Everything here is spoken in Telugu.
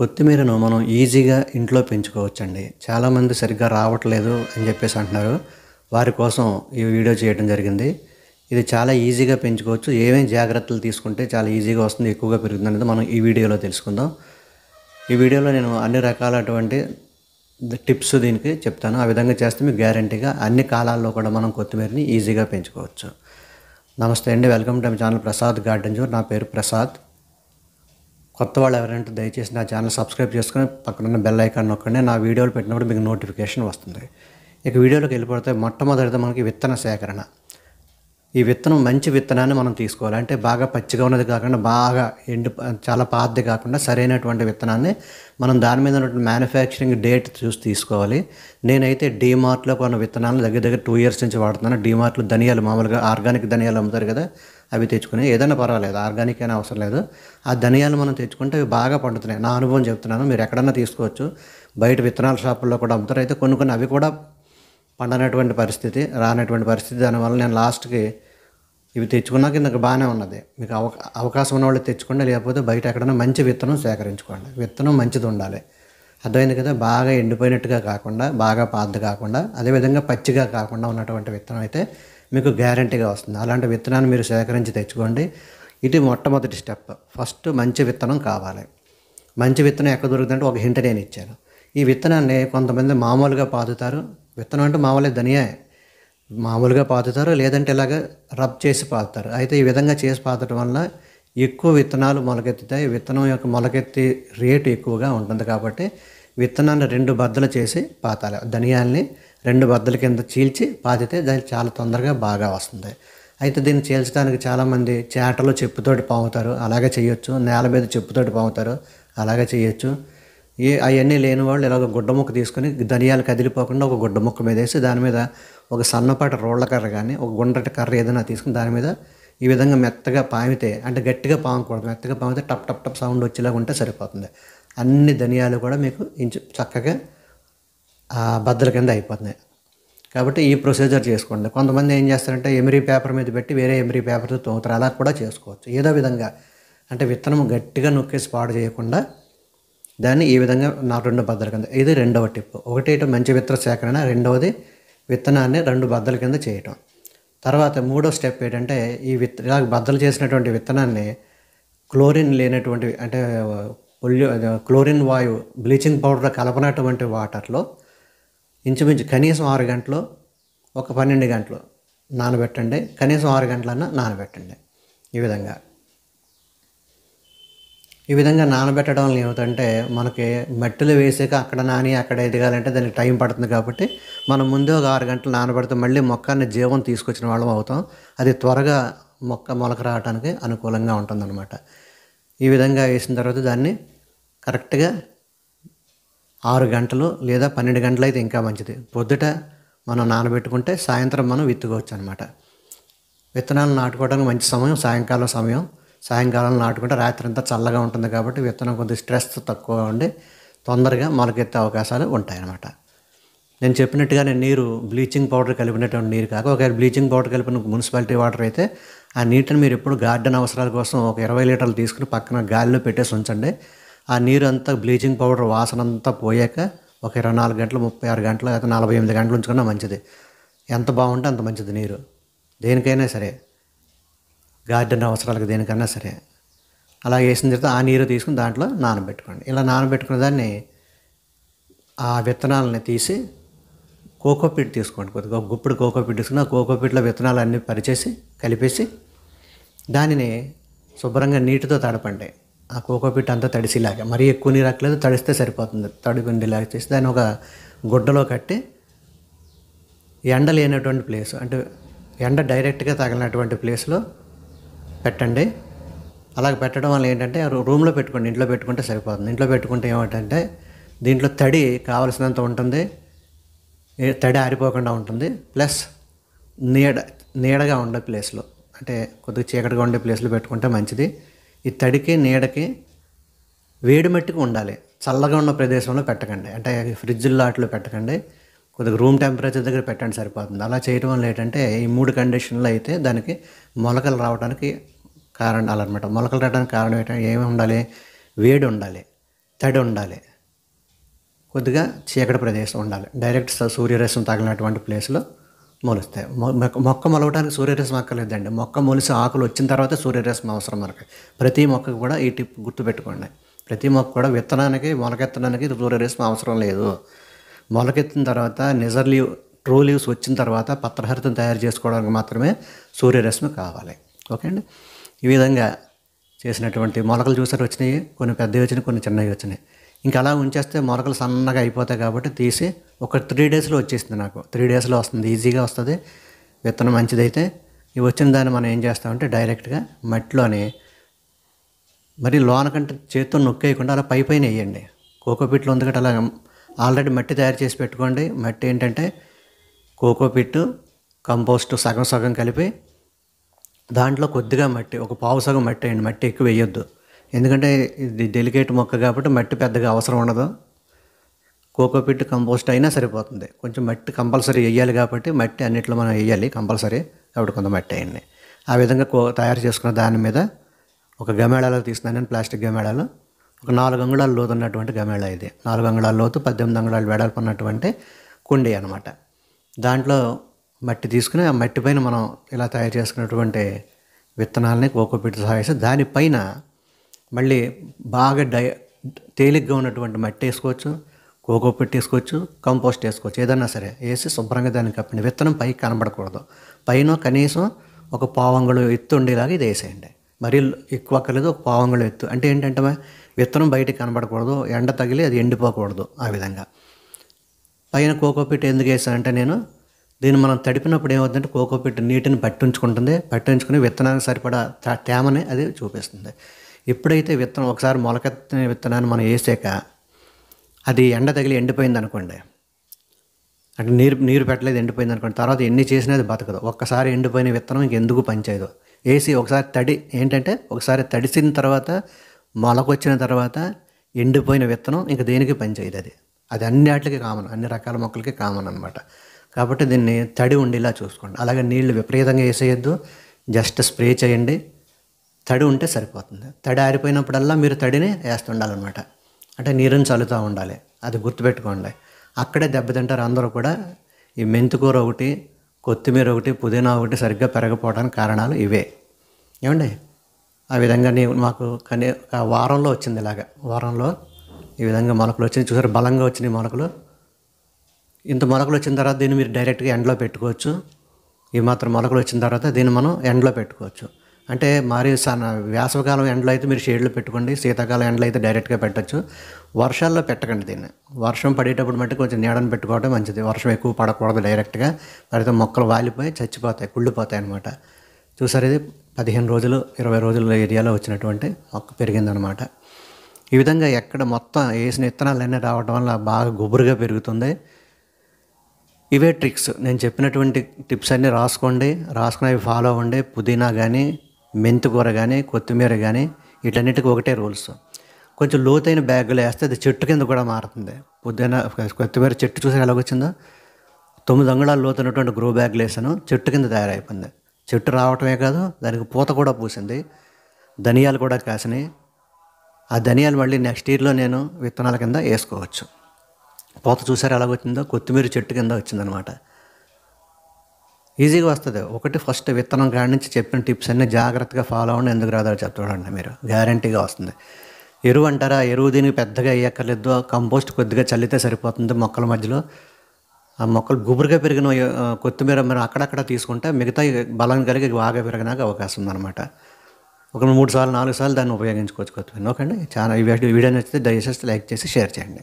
కొత్తిమీరను మనం ఈజీగా ఇంట్లో పెంచుకోవచ్చండి చాలామంది సరిగ్గా రావట్లేదు అని చెప్పేసి అంటున్నారు వారి కోసం ఈ వీడియో చేయడం జరిగింది ఇది చాలా ఈజీగా పెంచుకోవచ్చు ఏమేమి జాగ్రత్తలు తీసుకుంటే చాలా ఈజీగా వస్తుంది ఎక్కువగా పెరుగుతుంది అనేది మనం ఈ వీడియోలో తెలుసుకుందాం ఈ వీడియోలో నేను అన్ని రకాలటువంటి టిప్స్ దీనికి చెప్తాను ఆ విధంగా చేస్తే మీకు గ్యారంటీగా అన్ని కాలాల్లో కూడా మనం కొత్తిమీరని ఈజీగా పెంచుకోవచ్చు నమస్తే అండి welcome to channel Prasad garden జోర్ నా పేరు ప్రసాద్ కొత్త వాళ్ళు ఎవరంటే దయచేసి నా ఛానల్ సబ్స్క్రైబ్ చేసుకుని పక్కనున్న బెల్ ఐకాన్ నొక్కండి నా వీడియోలు పెట్టినప్పుడు మీకు నోటిఫికేషన్ వస్తుంది ఇక వీడియోలోకి వెళ్ళిపోతే మొట్టమొదటిది మనకి విత్తన సేకరణ ఈ విత్తనం మంచి విత్తనాన్ని మనం తీసుకోవాలి అంటే బాగా పచ్చిగా ఉన్నది కాకుండా బాగా ఎండు చాలా పాతది కాకుండా సరైనటువంటి విత్తనాన్ని మనం దాని మీద ఉన్నటువంటి మ్యానుఫ్యాక్చరింగ్ డేట్ చూసి తీసుకోవాలి నేనైతే డీమార్ట్లో కొన్ని విత్తనాలు దగ్గర దగ్గర టూ ఇయర్స్ నుంచి వాడుతున్నాను డీమార్ట్లో ధనియాలు మామూలుగా ఆర్గానిక్ ధనియాలు అమ్ముతారు కదా అవి తెచ్చుకుని ఏదైనా పర్వాలేదు ఆర్గానిక్ అయినా అవసరం లేదు ఆ ధనియాలు మనం తెచ్చుకుంటే అవి బాగా పండుతున్నాయి నా అనుభవం చెప్తున్నాను మీరు ఎక్కడన్నా తీసుకోవచ్చు బయట విత్తనాల షాపుల్లో కూడా అమ్ముతారు అయితే కొన్ని కొన్ని అవి కూడా పండనటువంటి పరిస్థితి రానటువంటి పరిస్థితి దానివల్ల నేను లాస్ట్కి ఇవి తెచ్చుకున్నాక ఇందుకు బాగానే ఉన్నది మీకు అవ అవకాశం ఉన్నవాళ్ళు తెచ్చుకోండి లేకపోతే బయట ఎక్కడైనా మంచి విత్తనం సేకరించుకోండి విత్తనం మంచిది ఉండాలి అర్థమైంది కదా బాగా ఎండిపోయినట్టుగా కాకుండా బాగా పాతది కాకుండా అదేవిధంగా పచ్చిగా కాకుండా ఉన్నటువంటి విత్తనం అయితే మీకు గ్యారంటీగా వస్తుంది అలాంటి విత్తనాన్ని మీరు సేకరించి తెచ్చుకోండి ఇది మొట్టమొదటి స్టెప్ ఫస్ట్ మంచి విత్తనం కావాలి మంచి విత్తనం ఎక్కడ దొరుకుతుందంటే ఒక హింట నేను ఇచ్చాను ఈ విత్తనాన్ని కొంతమంది మామూలుగా పాదుతారు విత్తనం అంటే మామూలుగా ధనియా మామూలుగా పాతుతారు లేదంటే ఇలాగ రబ్ చేసి పాతుతారు అయితే ఈ విధంగా చేసి పాతటం వల్ల ఎక్కువ విత్తనాలు మొలకెత్తుతాయి విత్తనం యొక్క మొలకెత్తి రేటు ఎక్కువగా ఉంటుంది కాబట్టి విత్తనాన్ని రెండు బద్దలు చేసి పాతాలి ధనియాల్ని రెండు బద్దల కింద చీల్చి పాతితే దాన్ని చాలా తొందరగా బాగా వస్తుంది అయితే దీన్ని చీల్చడానికి చాలామంది చేటలో చెప్పుతోటి పాముతారు అలాగే చేయొచ్చు నేల మీద చెప్పుతోటి పాముతారు అలాగే చేయొచ్చు ఏ అవన్నీ లేని వాళ్ళు ఇలాగ గుడ్డ ముక్క తీసుకొని ధనియాలు కదిలిపోకుండా ఒక గుడ్డ ముక్క మీద వేసి దాని మీద ఒక సన్నపాటి రోళ్ల కర్ర కానీ ఒక గుండ్రటి కర్ర ఏదైనా తీసుకుని దాని మీద ఈ విధంగా మెత్తగా పామితే అంటే గట్టిగా పామకూడదు మెత్తగా పామితే టప్ టప్ టప్ సౌండ్ వచ్చేలాగా ఉంటే సరిపోతుంది అన్ని ధనియాలు కూడా మీకు ఇంచు చక్కగా బద్దల కింద అయిపోతున్నాయి కాబట్టి ఈ ప్రొసీజర్ చేసుకోండి కొంతమంది ఏం చేస్తారంటే ఎమరీ పేపర్ మీద పెట్టి వేరే ఎమరీ పేపర్తో తోముతారు అలా కూడా చేసుకోవచ్చు ఏదో విధంగా అంటే విత్తనం గట్టిగా నొక్కేసి పాడు చేయకుండా దాన్ని ఈ విధంగా నా రెండు బద్దల కింద ఇది రెండవ టిప్ ఒకటి ఇటు మంచి విత్త సేకరణ రెండవది విత్తనాన్ని రెండు బద్దల కింద చేయటం తర్వాత మూడో స్టెప్ ఏంటంటే ఈ విత్ ఇలా బద్దలు చేసినటువంటి విత్తనాన్ని క్లోరిన్ లేనటువంటి అంటే పొల్యూ క్లోరిన్ వాయువు బ్లీచింగ్ పౌడర్ కలపనటువంటి వాటర్లో ఇంచుమించు కనీసం ఆరు గంటలు ఒక పన్నెండు గంటలు నానబెట్టండి కనీసం ఆరు గంటలన్నా నానబెట్టండి ఈ విధంగా ఈ విధంగా నానబెట్టడం వల్ల ఏమిటంటే మనకి మట్టిలు వేసాక అక్కడ నాని అక్కడ ఎదగాలంటే దానికి టైం పడుతుంది కాబట్టి మనం ముందే ఒక ఆరు గంటలు నానబెడితే మళ్ళీ మొక్కని జీవం తీసుకొచ్చిన వాళ్ళం అవుతాం అది త్వరగా మొక్క మొలక రావడానికి అనుకూలంగా ఉంటుందన్నమాట ఈ విధంగా వేసిన తర్వాత దాన్ని కరెక్ట్గా ఆరు గంటలు లేదా పన్నెండు గంటలు అయితే ఇంకా మంచిది పొద్దుట మనం నానబెట్టుకుంటే సాయంత్రం మనం విత్తుకోవచ్చు అనమాట విత్తనాలు నాటుకోవడానికి మంచి సమయం సాయంకాలం సమయం సాయంకాలం నాటుకుంటే రాత్రి అంతా చల్లగా ఉంటుంది కాబట్టి విత్తనం కొద్దిగా స్ట్రెస్ తక్కువ ఉండి తొందరగా మొలకెత్తే అవకాశాలు ఉంటాయన్నమాట నేను చెప్పినట్టుగానే నీరు బ్లీచింగ్ పౌడర్ కలిపినటువంటి నీరు కాక ఒకవేళ బ్లీచింగ్ పౌడర్ కలిపిన మున్సిపాలిటీ వాటర్ అయితే ఆ నీటిని మీరు ఎప్పుడు గార్డెన్ అవసరాల కోసం ఒక ఇరవై లీటర్లు తీసుకుని పక్కన గాలిలో పెట్టేసి ఉంచండి ఆ నీరు అంతా బ్లీచింగ్ పౌడర్ వాసన అంతా పోయాక ఒక ఇరవై నాలుగు గంటలు ముప్పై ఆరు గంటలు లేకపోతే నలభై ఎనిమిది గంటలు ఉంచుకున్నా మంచిది ఎంత బాగుంటే అంత మంచిది నీరు దేనికైనా సరే గార్డెన్ అవసరాలకు దేనికన్నా సరే అలా వేసిన తర్వాత ఆ నీరు తీసుకుని దాంట్లో నానబెట్టుకోండి ఇలా నానబెట్టుకున్న దాన్ని ఆ విత్తనాలని తీసి కోకోపీట్ తీసుకోండి కొద్దిగా గుప్పుడు కోకోపీట్ తీసుకుని ఆ కోకోపీట్లో విత్తనాలు అన్నీ పరిచేసి కలిపేసి దానిని శుభ్రంగా నీటితో తడపండి ఆ కోకోపీట్ అంతా తడిసిలాగా మరీ ఎక్కువ నీరు అక్కలేదు తడిస్తే సరిపోతుంది తడిగుండిలాగా చేసి దాన్ని ఒక గుడ్డలో కట్టి ఎండ లేనటువంటి ప్లేస్ అంటే ఎండ డైరెక్ట్గా తగిలినటువంటి ప్లేస్లో పెట్టండి అలాగ పెట్టడం వల్ల ఏంటంటే రూమ్లో పెట్టుకోండి ఇంట్లో పెట్టుకుంటే సరిపోతుంది ఇంట్లో పెట్టుకుంటే ఏమిటంటే దీంట్లో తడి కావలసినంత ఉంటుంది తడి ఆరిపోకుండా ఉంటుంది ప్లస్ నీడ నీడగా ఉండే ప్లేస్లో అంటే కొద్దిగా చీకటిగా ఉండే ప్లేస్లో పెట్టుకుంటే మంచిది ఈ తడికి నీడకి వేడి మట్టికి ఉండాలి చల్లగా ఉన్న ప్రదేశంలో పెట్టకండి అంటే ఫ్రిడ్జ్లో అట్లా పెట్టకండి కొద్దిగా రూమ్ టెంపరేచర్ దగ్గర పెట్టండి సరిపోతుంది అలా చేయడం వల్ల ఏంటంటే ఈ మూడు కండిషన్లో అయితే దానికి మొలకలు రావడానికి కారణాలు అనమాట మొలకలు రావడానికి కారణం ఏంటంటే ఏమి ఉండాలి వేడి ఉండాలి తడి ఉండాలి కొద్దిగా చీకటి ప్రదేశం ఉండాలి డైరెక్ట్ సూర్యరశ్మి తగిలినటువంటి ప్లేస్లో మొలుస్తాయి మొక్క మొలవడానికి సూర్యరసం అక్కర్లేదండి మొక్క మొలిసి ఆకులు వచ్చిన తర్వాత సూర్యరసం అవసరం మనకి ప్రతి మొక్కకు కూడా ఈ టిప్ గుర్తుపెట్టుకోండి ప్రతి మొక్క కూడా విత్తనానికి మొలకెత్తడానికి సూర్యరసం అవసరం లేదు మొలకెత్తిన తర్వాత నిజర్ లీవ్ ట్రూ లీవ్స్ వచ్చిన తర్వాత పత్రహరితం తయారు చేసుకోవడానికి మాత్రమే సూర్యరశ్మి కావాలి ఓకే అండి ఈ విధంగా చేసినటువంటి మొలకలు చూసారు వచ్చినాయి కొన్ని పెద్దవి వచ్చినాయి కొన్ని చిన్నవి వచ్చినాయి ఇంకా అలా ఉంచేస్తే మొలకలు సన్నగా అయిపోతాయి కాబట్టి తీసి ఒక త్రీ డేస్లో వచ్చేసింది నాకు త్రీ డేస్లో వస్తుంది ఈజీగా వస్తుంది విత్తనం మంచిదైతే ఇవి వచ్చిన దాన్ని మనం ఏం చేస్తామంటే డైరెక్ట్గా మట్టిలోనే మరి లోన కంటే చేత్తో నొక్కేయకుండా అలా పై పైన వేయండి కోకోపిట్లు ఉంది అలా ఆల్రెడీ మట్టి తయారు చేసి పెట్టుకోండి మట్టి ఏంటంటే కోకోపిట్టు కంపోస్ట్ సగం సగం కలిపి దాంట్లో కొద్దిగా మట్టి ఒక పావు సగం మట్టి అండి మట్టి ఎక్కువ వేయొద్దు ఎందుకంటే ఇది డెలికేట్ మొక్క కాబట్టి మట్టి పెద్దగా అవసరం ఉండదు కోకోపిట్ కంపోస్ట్ అయినా సరిపోతుంది కొంచెం మట్టి కంపల్సరీ వేయాలి కాబట్టి మట్టి అన్నిట్లో మనం వేయాలి కంపల్సరీ కాబట్టి కొంత మట్టి వేయండి ఆ విధంగా కో తయారు చేసుకున్న దాని మీద ఒక గమేళాలో తీసుకున్నాను ప్లాస్టిక్ గమేళాలు ఒక నాలుగు అంగుళాలు లోతు ఉన్నటువంటి గమేళా ఇది నాలుగు అంగుళాలు లోతు పద్దెనిమిది అంగుళాలు వెడల్పు ఉన్నటువంటి కుండీ అనమాట దాంట్లో మట్టి తీసుకుని ఆ మట్టి పైన మనం ఇలా తయారు చేసుకున్నటువంటి విత్తనాలని కోకోపీట్ సహాయసి దానిపైన మళ్ళీ బాగా డై తేలిగ్గా ఉన్నటువంటి మట్టి వేసుకోవచ్చు కోకో వేసుకోవచ్చు కంపోస్ట్ వేసుకోవచ్చు ఏదన్నా సరే వేసి శుభ్రంగా దాన్ని కప్పండి విత్తనం పైకి కనబడకూడదు పైన కనీసం ఒక పావంగులు ఎత్తు ఉండేలాగా ఇది వేసేయండి మరీ ఎక్కువ అక్కర్లేదు ఒక పావంగులు ఎత్తు అంటే ఏంటంటే విత్తనం బయటికి కనబడకూడదు ఎండ తగిలి అది ఎండిపోకూడదు ఆ విధంగా పైన కోకోపీట్ ఎందుకు వేసానంటే నేను దీన్ని మనం తడిపినప్పుడు ఏమవుతుందంటే కోకో పిట్ నీటిని పట్టించుకుంటుంది పట్టించుకుని విత్తనానికి సరిపడా తేమని అది చూపిస్తుంది ఎప్పుడైతే విత్తనం ఒకసారి మొలకెత్తిన విత్తనాన్ని మనం వేసాక అది ఎండ తగిలి ఎండిపోయింది అనుకోండి అంటే నీరు నీరు పెట్టలేదు ఎండిపోయింది అనుకోండి తర్వాత ఎన్ని చేసినా అది బతకదు ఒక్కసారి ఎండిపోయిన విత్తనం ఇంకెందుకు పనిచేయదు వేసి ఒకసారి తడి ఏంటంటే ఒకసారి తడిసిన తర్వాత మొలకొచ్చిన తర్వాత ఎండిపోయిన విత్తనం ఇంక దేనికి పనిచేయదు అది అది వాటికి కామన్ అన్ని రకాల మొక్కలకి కామన్ అనమాట కాబట్టి దీన్ని తడి ఉండేలా చూసుకోండి అలాగే నీళ్లు విపరీతంగా వేసేయద్దు జస్ట్ స్ప్రే చేయండి తడి ఉంటే సరిపోతుంది తడి ఆరిపోయినప్పుడల్లా మీరు తడిని వేస్తుండాలన్నమాట అంటే నీరుని చల్లుతూ ఉండాలి అది గుర్తుపెట్టుకోండి అక్కడే దెబ్బతింటారు అందరూ కూడా ఈ మెంతికూర ఒకటి కొత్తిమీర ఒకటి పుదీనా ఒకటి సరిగ్గా పెరగపోవడానికి కారణాలు ఇవే ఏమండి ఆ విధంగా నేను మాకు కనీ వారంలో వచ్చింది ఇలాగ వారంలో ఈ విధంగా మొలకలు వచ్చినాయి చూసారు బలంగా వచ్చినాయి మొలకలు ఇంత మొలకలు వచ్చిన తర్వాత దీన్ని మీరు డైరెక్ట్గా ఎండలో పెట్టుకోవచ్చు ఈ మాత్రం మొలకలు వచ్చిన తర్వాత దీన్ని మనం ఎండలో పెట్టుకోవచ్చు అంటే మరి సన వేసవకాలం ఎండలో అయితే మీరు షేడ్లు పెట్టుకోండి శీతాకాలం ఎండలో అయితే డైరెక్ట్గా పెట్టచ్చు వర్షాల్లో పెట్టకండి దీన్ని వర్షం పడేటప్పుడు మట్టి కొంచెం నీడను పెట్టుకోవడం మంచిది వర్షం ఎక్కువ పడకూడదు డైరెక్ట్గా మరి మొక్కలు వాలిపోయి చచ్చిపోతాయి కుళ్ళిపోతాయి అనమాట చూసారు ఇది పదిహేను రోజులు ఇరవై రోజుల ఏరియాలో వచ్చినటువంటి మొక్క పెరిగిందనమాట ఈ విధంగా ఎక్కడ మొత్తం వేసిన విత్తనాలన్నీ రావడం వల్ల బాగా గుబురుగా పెరుగుతుంది ఇవే ట్రిక్స్ నేను చెప్పినటువంటి టిప్స్ అన్నీ రాసుకోండి రాసుకుని అవి ఫాలో అవ్వండి పుదీనా కానీ మెంతికూర కానీ కొత్తిమీర కానీ వీటన్నిటికీ ఒకటే రూల్స్ కొంచెం లోతైన బ్యాగులు వేస్తే అది చెట్టు కింద కూడా మారుతుంది పుదీనా కొత్తిమీర చెట్టు చూసి ఎలాగొచ్చిందో తొమ్మిది అంగుళాలు లోతున్నటువంటి గ్రో బ్యాగ్లు వేసాను చెట్టు కింద తయారైపోయింది చెట్టు రావటమే కాదు దానికి పూత కూడా పూసింది ధనియాలు కూడా కాసినాయి ఆ ధనియాలు మళ్ళీ నెక్స్ట్ ఇయర్లో నేను విత్తనాల కింద వేసుకోవచ్చు కోత చూసారు ఎలా వచ్చిందో కొత్తిమీర చెట్టు కింద వచ్చిందనమాట ఈజీగా వస్తుంది ఒకటి ఫస్ట్ విత్తనం కాడి నుంచి చెప్పిన టిప్స్ అన్నీ జాగ్రత్తగా ఫాలో అవ్వండి ఎందుకు రాదో చెప్తాడండి మీరు గ్యారంటీగా వస్తుంది ఎరువు అంటారా ఎరువు దీనికి పెద్దగా వేయక్కర్లేదు కంపోస్ట్ కొద్దిగా చల్లితే సరిపోతుంది మొక్కల మధ్యలో ఆ మొక్కలు గుబురుగా పెరిగిన కొత్తిమీర మనం అక్కడక్కడ తీసుకుంటే మిగతా బలం కలిగి బాగా పెరగడానికి అవకాశం ఉందన్నమాట ఒక మూడు సార్లు నాలుగు సార్లు దాన్ని ఉపయోగించుకోవచ్చు కొత్తిమీర ఓకే అండి చాలా ఈ వీడియో నచ్చితే దయచేసి లైక్ చేసి షేర్ చేయండి